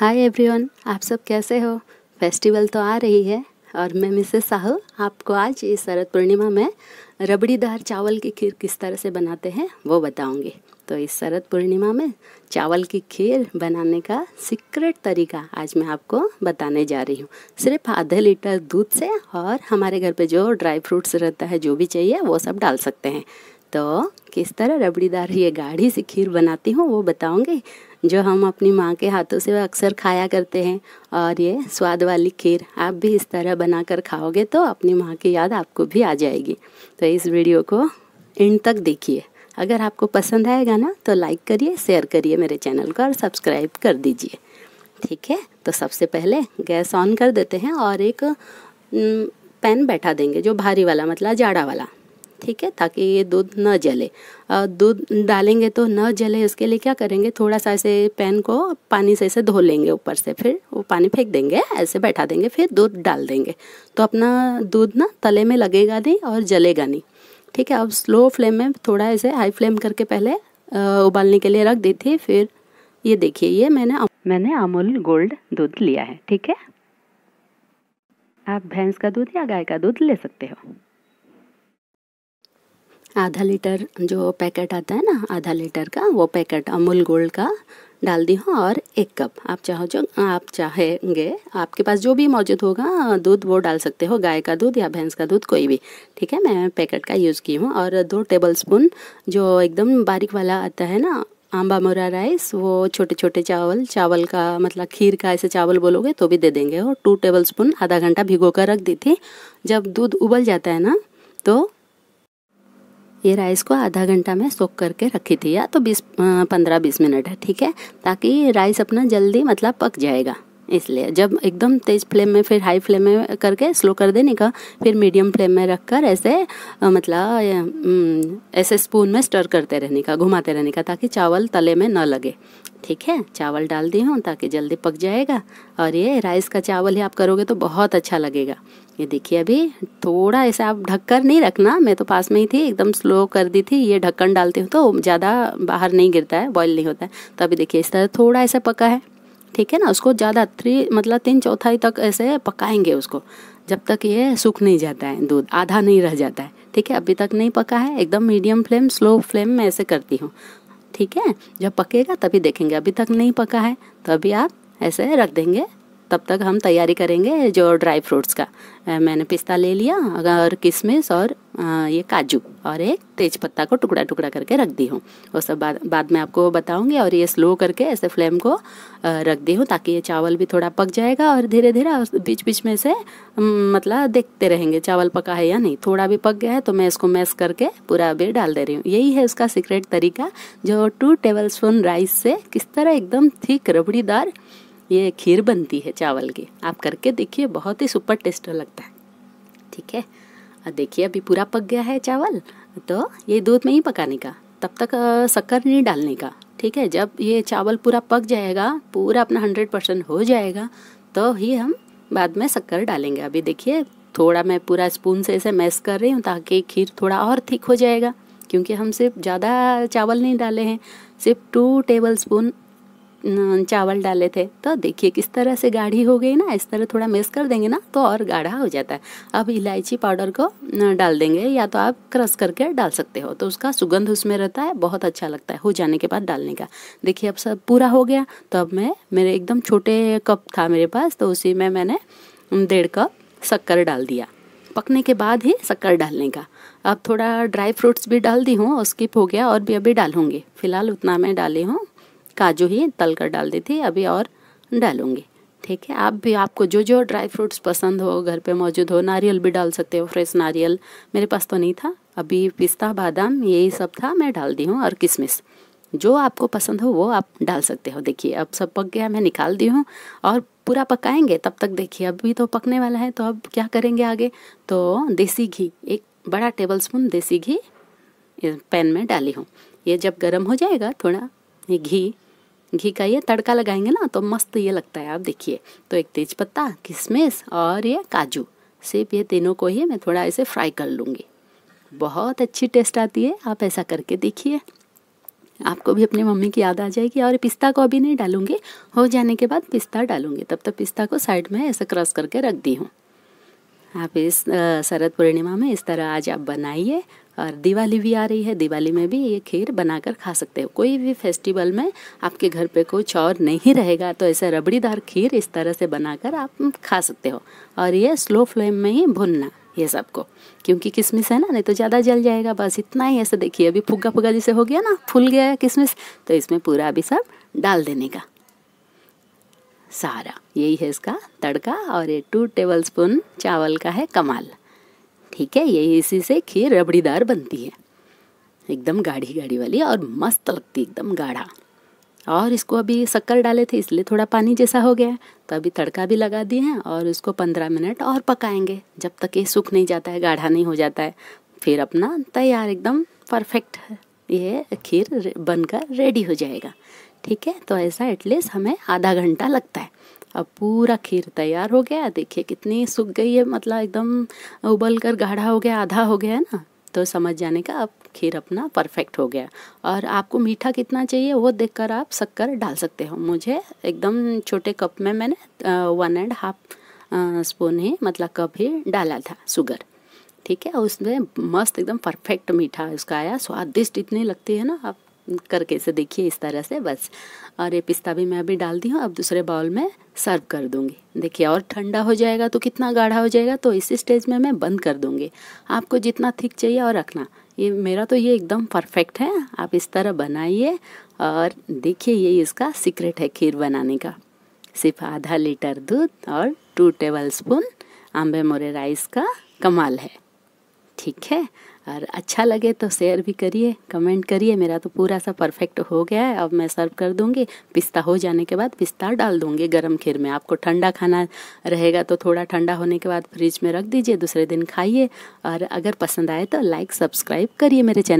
hi everyone आप सब कैसे हो फेस्टिवल तो आ रही है और मैं मिसेस साहू आपको आज इस शरद पूर्णिमा में रबड़ीदार चावल की खीर किस तरह से बनाते हैं वो बताऊंगी तो इस शरद पूर्णिमा में चावल की खीर बनाने का सीक्रेट तरीका आज मैं आपको बताने जा रही हूँ सिर्फ आधे लीटर दूध से और हमारे घर पे जो ड्राई फ्रूट्स रहता है जो भी चाहिए वो सब डाल सकते हैं तो किस तरह रबड़ीदार ये गाढ़ी सी खीर बनाती हूँ वो बताऊँगी जो हम अपनी माँ के हाथों से अक्सर खाया करते हैं और ये स्वाद वाली खीर आप भी इस तरह बनाकर खाओगे तो अपनी माँ की याद आपको भी आ जाएगी तो इस वीडियो को एंड तक देखिए अगर आपको पसंद आएगा ना तो लाइक करिए शेयर करिए मेरे चैनल को और सब्सक्राइब कर दीजिए ठीक है तो सबसे पहले गैस ऑन कर देते हैं और एक पैन बैठा देंगे जो भारी वाला मतलब जाड़ा वाला ठीक है ताकि ये दूध न जले दूध डालेंगे तो न जले उसके लिए क्या करेंगे थोड़ा सा ऐसे पैन को पानी से ऐसे धो लेंगे ऊपर से फिर वो पानी फेंक देंगे ऐसे बैठा देंगे फिर दूध डाल देंगे तो अपना दूध ना तले में लगेगा नहीं और जलेगा नहीं ठीक है अब स्लो फ्लेम में थोड़ा ऐसे हाई फ्लेम करके पहले उबालने के लिए रख दी थी फिर ये देखिए ये मैंने मैंने अमूल गोल्ड दूध लिया है ठीक है आप भैंस का दूध या गाय का दूध ले सकते हो आधा लीटर जो पैकेट आता है ना आधा लीटर का वो पैकेट अमूल गोल्ड का डाल दी हूँ और एक कप आप चाहो जो आप चाहेंगे आपके पास जो भी मौजूद होगा दूध वो डाल सकते हो गाय का दूध या भैंस का दूध कोई भी ठीक है मैं पैकेट का यूज़ की हूँ और दो टेबल स्पून जो एकदम बारीक वाला आता है ना आंबा मोरा राइस वो छोटे छोटे चावल चावल का मतलब खीर का ऐसे चावल बोलोगे तो भी दे देंगे और टू टेबल स्पून आधा घंटा भिगो कर रख दी थी जब दूध उबल जाता है ना तो ये राइस को आधा घंटा मैं सोख करके रखी थी या तो बीस पंद्रह बीस मिनट है ठीक है ताकि राइस अपना जल्दी मतलब पक जाएगा इसलिए जब एकदम तेज़ फ्लेम में फिर हाई फ्लेम में करके स्लो कर देने का फिर मीडियम फ्लेम में रख कर ऐसे मतलब ऐसे स्पून में स्टर करते रहने का घुमाते रहने का ताकि चावल तले में न लगे ठीक है चावल डाल दी हूँ ताकि जल्दी पक जाएगा और ये राइस का चावल ही आप करोगे तो बहुत अच्छा लगेगा ये देखिए अभी थोड़ा ऐसा आप ढककर नहीं रखना मैं तो पास में ही थी एकदम स्लो कर दी थी ये ढक्कन डालती हूँ तो ज़्यादा बाहर नहीं गिरता है बॉयल नहीं होता है तो अभी देखिए इस तरह थोड़ा ऐसा पका है ठीक है ना उसको ज़्यादा थ्री मतलब तीन चौथाई तक ऐसे पकाएंगे उसको जब तक ये सूख नहीं जाता है दूध आधा नहीं रह जाता है ठीक है अभी तक नहीं पका है एकदम मीडियम फ्लेम स्लो फ्लेम में ऐसे करती हूँ ठीक है जब पकेगा तभी देखेंगे अभी तक नहीं पका है तो अभी आप ऐसे रख देंगे तब तक हम तैयारी करेंगे जो ड्राई फ्रूट्स का मैंने पिस्ता ले लिया और किशमिश और ये काजू और एक तेज पत्ता को टुकड़ा टुकड़ा करके रख दी हूँ वो सब बाद बाद में आपको बताऊँगी और ये स्लो करके ऐसे फ्लेम को रख दी हूँ ताकि ये चावल भी थोड़ा पक जाएगा और धीरे धीरे बीच बीच में से मतलब देखते रहेंगे चावल पका है या नहीं थोड़ा भी पक गया है तो मैं इसको मैस करके पूरा अभी डाल दे रही हूँ यही है उसका सीक्रेट तरीका जो टू टेबल स्पून राइस से किस तरह एकदम थिक रबड़ीदार ये खीर बनती है चावल की आप करके देखिए बहुत ही सुपर टेस्ट लगता है ठीक है और देखिए अभी पूरा पक गया है चावल तो ये दूध में ही पकाने का तब तक शक्कर नहीं डालने का ठीक है जब ये चावल पूरा पक जाएगा पूरा अपना हंड्रेड परसेंट हो जाएगा तो ही हम बाद में शक्कर डालेंगे अभी देखिए थोड़ा मैं पूरा स्पून से ऐसे मैश कर रही हूँ ताकि खीर थोड़ा और थिक हो जाएगा क्योंकि हम सिर्फ ज़्यादा चावल नहीं डाले हैं सिर्फ टू टेबल स्पून चावल डाले थे तो देखिए किस तरह से गाढ़ी हो गई ना इस तरह थोड़ा मिक्स कर देंगे ना तो और गाढ़ा हो जाता है अब इलायची पाउडर को डाल देंगे या तो आप क्रश करके डाल सकते हो तो उसका सुगंध उसमें रहता है बहुत अच्छा लगता है हो जाने के बाद डालने का देखिए अब सब पूरा हो गया तो अब मैं मेरे एकदम छोटे कप था मेरे पास तो उसी में मैंने डेढ़ कप शक्कर डाल दिया पकने के बाद ही शक्कर डालने का अब थोड़ा ड्राई फ्रूट्स भी डाल दी हूँ स्किप हो गया और भी अभी डालूंगी फ़िलहाल उतना मैं डाली हूँ काजू ही तल कर डाल दी थी अभी और डालूंगी ठीक है आप भी आपको जो जो ड्राई फ्रूट्स पसंद हो घर पे मौजूद हो नारियल भी डाल सकते हो फ्रेश नारियल मेरे पास तो नहीं था अभी पिस्ता बादाम यही सब था मैं डाल दी हूँ और किशमिश जो आपको पसंद हो वो आप डाल सकते हो देखिए अब सब पक गया मैं निकाल दी हूँ और पूरा पकाएंगे तब तक देखिए अभी तो पकने वाला है तो अब क्या करेंगे आगे तो देसी घी एक बड़ा टेबल स्पून देसी घी पैन में डाली हूँ ये जब गर्म हो जाएगा थोड़ा ये घी घी का ये तड़का लगाएंगे ना तो मस्त ये लगता है आप देखिए तो एक तेज पत्ता किशमिश और ये काजू सिर्फ ये तीनों को ही मैं थोड़ा ऐसे फ्राई कर लूँगी बहुत अच्छी टेस्ट आती है आप ऐसा करके देखिए आपको भी अपनी मम्मी की याद आ जाएगी और पिस्ता को अभी नहीं डालूंगी हो जाने के बाद पिस्ता डालूंगी तब तक पिस्ता को साइड में ऐसे क्रॉस करके रख दी हूँ आप इस शरद पूर्णिमा में इस तरह आज आप बनाइए और दिवाली भी आ रही है दिवाली में भी ये खीर बनाकर खा सकते हो कोई भी फेस्टिवल में आपके घर पे कुछ और नहीं रहेगा तो ऐसा रबड़ीदार खीर इस तरह से बनाकर आप खा सकते हो और ये स्लो फ्लेम में ही भुनना ये सबको क्योंकि किसमिस है ना नहीं तो ज़्यादा जल जाएगा बस इतना ही ऐसा देखिए अभी फुग्गा फुग्गा जैसे हो गया ना फूल गया है किसमिस तो इसमें पूरा अभी सब डाल देने का सहारा यही है इसका तड़का और ये टू टेबल स्पून चावल का है कमाल ठीक है यही इसी से खीर रबड़ीदार बनती है एकदम गाढ़ी गाढ़ी वाली और मस्त लगती एकदम गाढ़ा और इसको अभी शक्कर डाले थे इसलिए थोड़ा पानी जैसा हो गया तो अभी तड़का भी लगा दिए हैं और इसको पंद्रह मिनट और पकाएंगे जब तक ये सूख नहीं जाता है गाढ़ा नहीं हो जाता है फिर अपना तैयार एकदम परफेक्ट ये खीर बनकर रेडी हो जाएगा ठीक है तो ऐसा एटलीस्ट हमें आधा घंटा लगता है अब पूरा खीर तैयार हो गया देखिए कितनी सूख गई है मतलब एकदम उबल कर गाढ़ा हो गया आधा हो गया है ना तो समझ जाने का अब खीर अपना परफेक्ट हो गया और आपको मीठा कितना चाहिए वो देखकर आप शक्कर डाल सकते हो मुझे एकदम छोटे कप में मैंने वन एंड हाफ स्पून ही मतलब कप ही डाला था शुगर ठीक है उसमें मस्त एकदम परफेक्ट मीठा उसका आया स्वादिष्ट इतनी लगती है ना आप करके इसे देखिए इस तरह से बस और ये पिस्ता भी मैं अभी डाल दी हूँ अब दूसरे बाउल में सर्व कर दूँगी देखिए और ठंडा हो जाएगा तो कितना गाढ़ा हो जाएगा तो इस स्टेज में मैं बंद कर दूँगी आपको जितना थिक चाहिए और रखना ये मेरा तो ये एकदम परफेक्ट है आप इस तरह बनाइए और देखिए ये इसका सीक्रेट है खीर बनाने का सिर्फ आधा लीटर दूध और टू टेबल स्पून आंबे मोरे राइस का कमाल है ठीक है और अच्छा लगे तो शेयर भी करिए कमेंट करिए मेरा तो पूरा सा परफेक्ट हो गया है अब मैं सर्व कर दूंगी पिस्ता हो जाने के बाद पिस्ता डाल दूंगी गर्म खीर में आपको ठंडा खाना रहेगा तो थोड़ा ठंडा होने के बाद फ्रिज में रख दीजिए दूसरे दिन खाइए और अगर पसंद आए तो लाइक सब्सक्राइब करिए मेरे चैनल